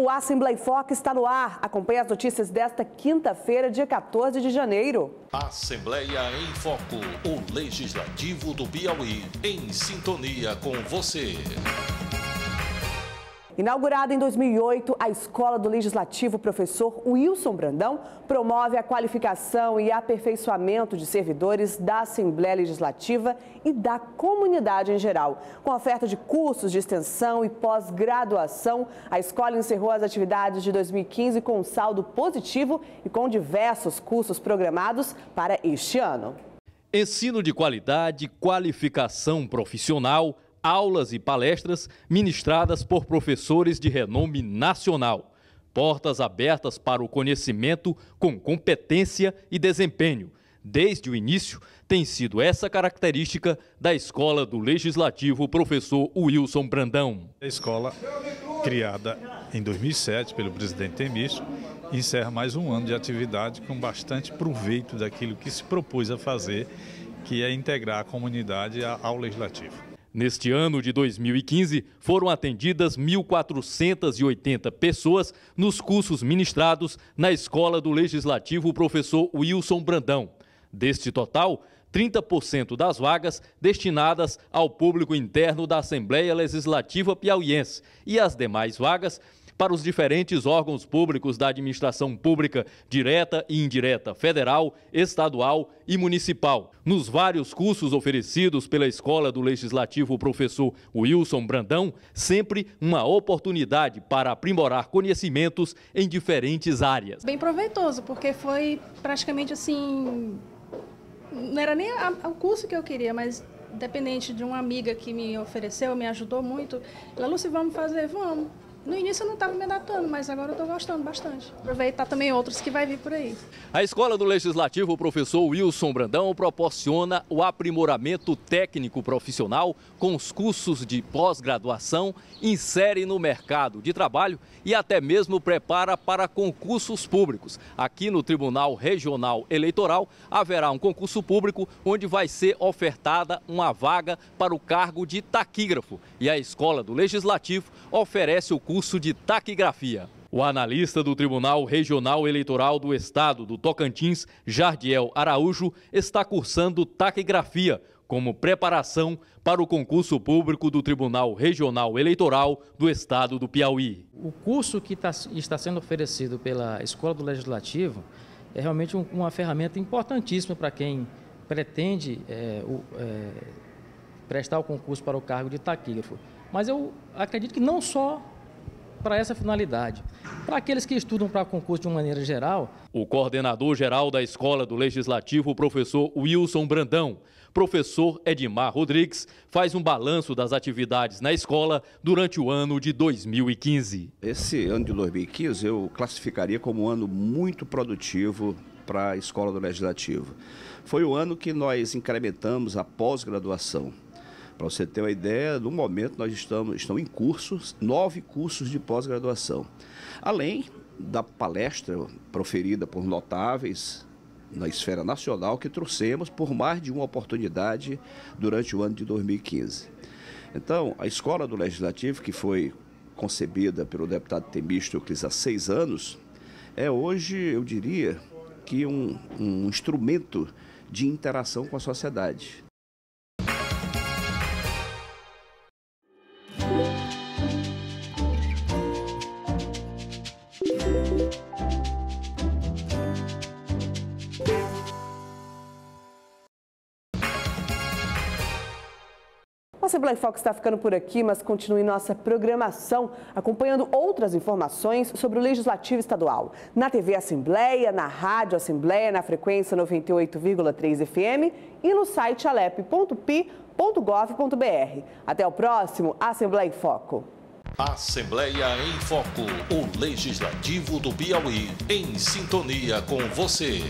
O Assembleia Foca está no ar. Acompanhe as notícias desta quinta-feira, dia 14 de janeiro. Assembleia em Foco, o Legislativo do Piauí, em sintonia com você. Inaugurada em 2008, a Escola do Legislativo Professor Wilson Brandão promove a qualificação e aperfeiçoamento de servidores da Assembleia Legislativa e da comunidade em geral. Com oferta de cursos de extensão e pós-graduação, a escola encerrou as atividades de 2015 com um saldo positivo e com diversos cursos programados para este ano. Ensino de qualidade, qualificação profissional aulas e palestras ministradas por professores de renome nacional. Portas abertas para o conhecimento com competência e desempenho. Desde o início, tem sido essa característica da escola do legislativo professor Wilson Brandão. A escola, criada em 2007 pelo presidente Temisto, encerra mais um ano de atividade com bastante proveito daquilo que se propôs a fazer, que é integrar a comunidade ao legislativo. Neste ano de 2015, foram atendidas 1.480 pessoas nos cursos ministrados na Escola do Legislativo Professor Wilson Brandão. Deste total, 30% das vagas destinadas ao público interno da Assembleia Legislativa Piauiense e as demais vagas para os diferentes órgãos públicos da administração pública direta e indireta, federal, estadual e municipal. Nos vários cursos oferecidos pela Escola do Legislativo Professor Wilson Brandão, sempre uma oportunidade para aprimorar conhecimentos em diferentes áreas. Bem proveitoso, porque foi praticamente assim. Não era nem o curso que eu queria, mas dependente de uma amiga que me ofereceu, me ajudou muito. Ela, Luci, vamos fazer, vamos. No início eu não estava me adaptando, mas agora eu estou gostando bastante. Aproveitar também outros que vai vir por aí. A Escola do Legislativo, o professor Wilson Brandão, proporciona o aprimoramento técnico profissional com os cursos de pós-graduação, insere no mercado de trabalho e até mesmo prepara para concursos públicos. Aqui no Tribunal Regional Eleitoral haverá um concurso público onde vai ser ofertada uma vaga para o cargo de taquígrafo. E a Escola do Legislativo oferece o curso curso de taquigrafia. O analista do Tribunal Regional Eleitoral do Estado do Tocantins, Jardiel Araújo, está cursando taquigrafia como preparação para o concurso público do Tribunal Regional Eleitoral do Estado do Piauí. O curso que tá está sendo oferecido pela Escola do Legislativo é realmente uma ferramenta importantíssima para quem pretende é, o, é, prestar o concurso para o cargo de taquígrafo. Mas eu acredito que não só para essa finalidade. Para aqueles que estudam para concurso de uma maneira geral. O coordenador-geral da Escola do Legislativo, o professor Wilson Brandão, professor Edmar Rodrigues, faz um balanço das atividades na escola durante o ano de 2015. Esse ano de 2015 eu classificaria como um ano muito produtivo para a Escola do Legislativo. Foi o ano que nós incrementamos a pós-graduação. Para você ter uma ideia, no momento nós estamos estão em cursos, nove cursos de pós-graduação. Além da palestra proferida por notáveis na esfera nacional que trouxemos por mais de uma oportunidade durante o ano de 2015. Então, a Escola do Legislativo, que foi concebida pelo deputado Temístocles há seis anos, é hoje, eu diria, que um, um instrumento de interação com a sociedade. Nossa em Fox está ficando por aqui, mas continue nossa programação acompanhando outras informações sobre o Legislativo Estadual. Na TV Assembleia, na Rádio Assembleia, na frequência 98,3 FM e no site alep.pi.gov.br. Até o próximo Assembleia em Foco. Assembleia em Foco, o Legislativo do Piauí, em sintonia com você.